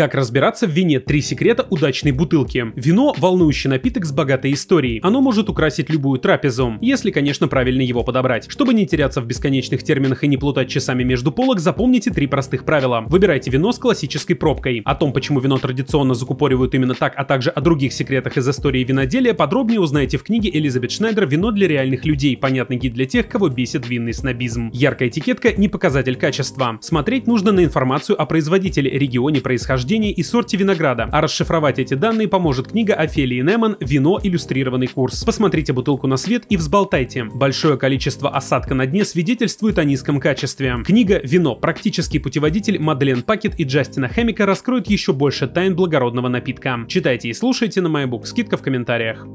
Как разбираться в вине? Три секрета удачной бутылки. Вино – волнующий напиток с богатой историей. Оно может украсить любую трапезу, если, конечно, правильно его подобрать. Чтобы не теряться в бесконечных терминах и не плутать часами между полок, запомните три простых правила. Выбирайте вино с классической пробкой. О том, почему вино традиционно закупоривают именно так, а также о других секретах из истории виноделия, подробнее узнаете в книге Элизабет Шнайдер «Вино для реальных людей. Понятный гид для тех, кого бесит винный снобизм». Яркая этикетка – не показатель качества. Смотреть нужно на информацию о производителе, регионе происхождения рождении и сорте винограда, а расшифровать эти данные поможет книга Офелии Неман «Вино. Иллюстрированный курс». Посмотрите бутылку на свет и взболтайте. Большое количество осадка на дне свидетельствует о низком качестве. Книга «Вино. Практический путеводитель» Мадлен Пакет и Джастина Хэмика раскроют еще больше тайн благородного напитка. Читайте и слушайте на MyBook, скидка в комментариях.